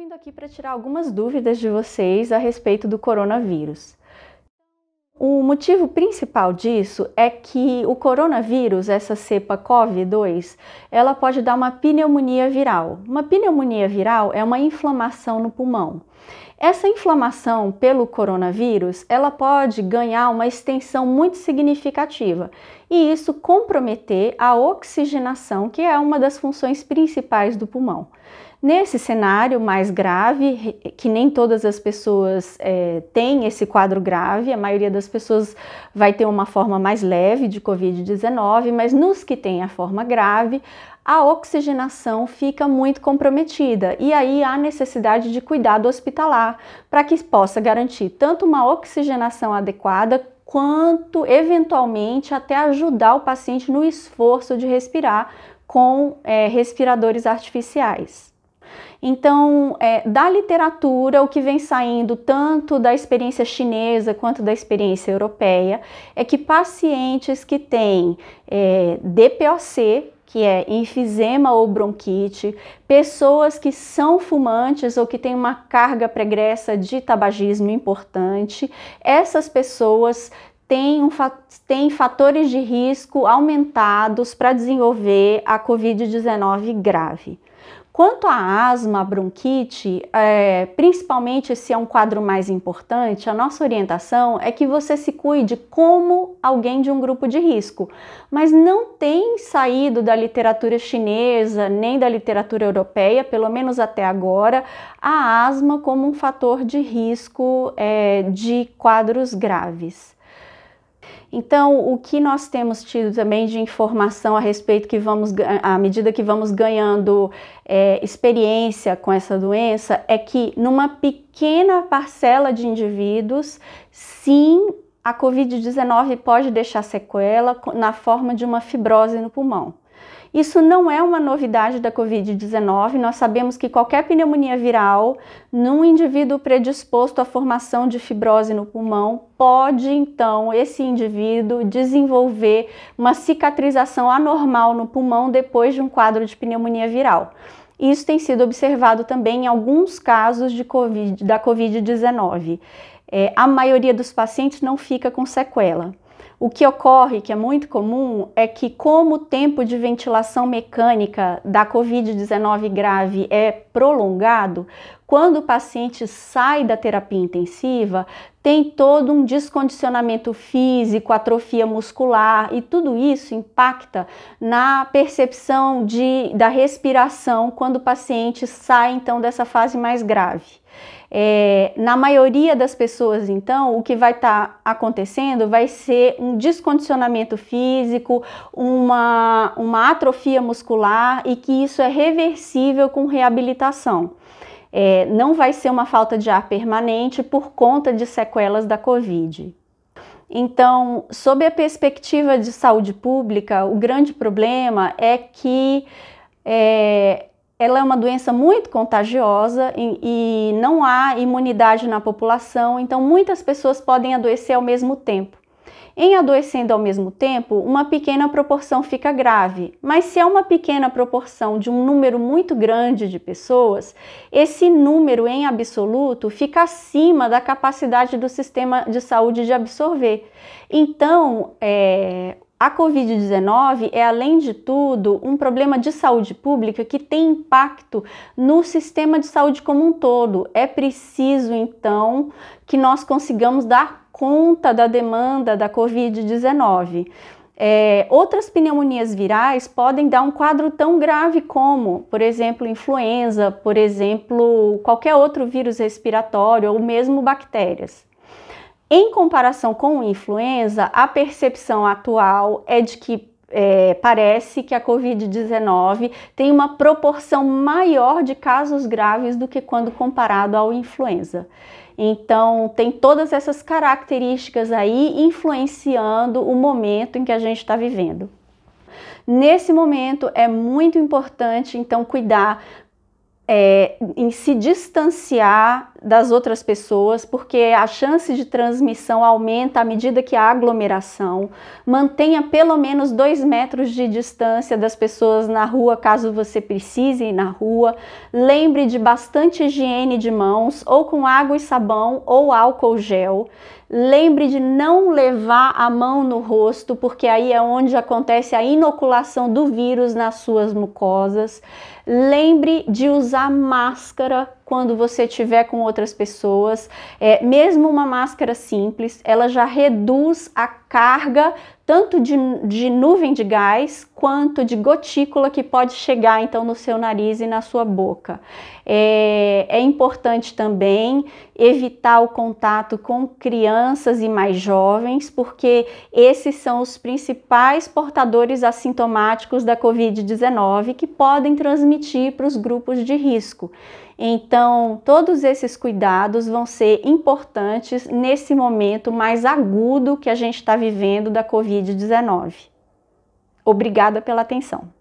vindo aqui para tirar algumas dúvidas de vocês a respeito do coronavírus. O então, motivo principal disso é que o coronavírus, essa cepa COVID-2, ela pode dar uma pneumonia viral. Uma pneumonia viral é uma inflamação no pulmão. Essa inflamação pelo coronavírus, ela pode ganhar uma extensão muito significativa e isso comprometer a oxigenação, que é uma das funções principais do pulmão. Nesse cenário mais grave, que nem todas as pessoas é, têm esse quadro grave, a maioria das pessoas casos vai ter uma forma mais leve de Covid-19, mas nos que têm a forma grave, a oxigenação fica muito comprometida e aí há necessidade de cuidado hospitalar para que possa garantir tanto uma oxigenação adequada quanto eventualmente até ajudar o paciente no esforço de respirar com é, respiradores artificiais. Então, é, da literatura, o que vem saindo tanto da experiência chinesa quanto da experiência europeia é que pacientes que têm é, DPOC, que é enfisema ou bronquite, pessoas que são fumantes ou que têm uma carga pregressa de tabagismo importante, essas pessoas têm, um, têm fatores de risco aumentados para desenvolver a Covid-19 grave. Quanto à asma, bronquite, é, principalmente se é um quadro mais importante, a nossa orientação é que você se cuide como alguém de um grupo de risco. Mas não tem saído da literatura chinesa nem da literatura europeia, pelo menos até agora, a asma como um fator de risco é, de quadros graves. Então, o que nós temos tido também de informação a respeito que vamos, à medida que vamos ganhando é, experiência com essa doença, é que numa pequena parcela de indivíduos, sim, a Covid-19 pode deixar sequela na forma de uma fibrose no pulmão. Isso não é uma novidade da Covid-19, nós sabemos que qualquer pneumonia viral num indivíduo predisposto à formação de fibrose no pulmão pode então esse indivíduo desenvolver uma cicatrização anormal no pulmão depois de um quadro de pneumonia viral. Isso tem sido observado também em alguns casos de COVID, da Covid-19. É, a maioria dos pacientes não fica com sequela. O que ocorre, que é muito comum, é que, como o tempo de ventilação mecânica da Covid-19 grave é prolongado, quando o paciente sai da terapia intensiva, tem todo um descondicionamento físico, atrofia muscular e tudo isso impacta na percepção de, da respiração quando o paciente sai então dessa fase mais grave. É, na maioria das pessoas, então, o que vai estar tá acontecendo vai ser um descondicionamento físico, uma, uma atrofia muscular e que isso é reversível com reabilitação. É, não vai ser uma falta de ar permanente por conta de sequelas da Covid. Então, sob a perspectiva de saúde pública, o grande problema é que é, ela é uma doença muito contagiosa e, e, não há imunidade na população, então muitas pessoas podem adoecer ao mesmo tempo. Em adoecendo ao mesmo tempo, uma pequena proporção fica grave, mas se é uma pequena proporção de um número muito grande de pessoas, esse número em absoluto fica acima da capacidade do sistema de saúde de absorver. Então, é, a Covid-19 é, além de tudo, um problema de saúde pública que tem impacto no sistema de saúde como um todo. É preciso, então, que nós consigamos dar conta da demanda da Covid-19. É, outras pneumonias virais podem dar um quadro tão grave como, por exemplo, influenza, por exemplo, qualquer outro vírus respiratório ou mesmo bactérias. Em comparação com influenza, a percepção atual é de que é, parece que a Covid-19 tem uma proporção maior de casos graves do que quando comparado ao influenza. Então, tem todas essas características aí influenciando o momento em que a gente está vivendo. Nesse momento é muito importante, então, cuidar é, em se distanciar das outras pessoas, porque a chance de transmissão aumenta à medida que a aglomeração. Mantenha pelo menos dois metros de distância das pessoas na rua, caso você precise ir na rua. Lembre de bastante higiene de mãos, ou com água e sabão, ou álcool gel. Lembre de não levar a mão no rosto, porque aí é onde acontece a inoculação do vírus nas suas mucosas. Lembre de usar máscara quando você tiver com outras pessoas. É, mesmo uma máscara simples, ela já reduz a carga tanto de, de, nuvem de gás quanto de gotícula que pode chegar então no seu nariz e na sua boca. É, é importante também evitar o contato com crianças e mais jovens, porque esses são os principais portadores assintomáticos da Covid-19 que podem transmitir para os grupos de risco. Então, todos esses cuidados vão ser importantes nesse momento mais agudo que a gente está vivendo da Covid-19. Obrigada pela atenção.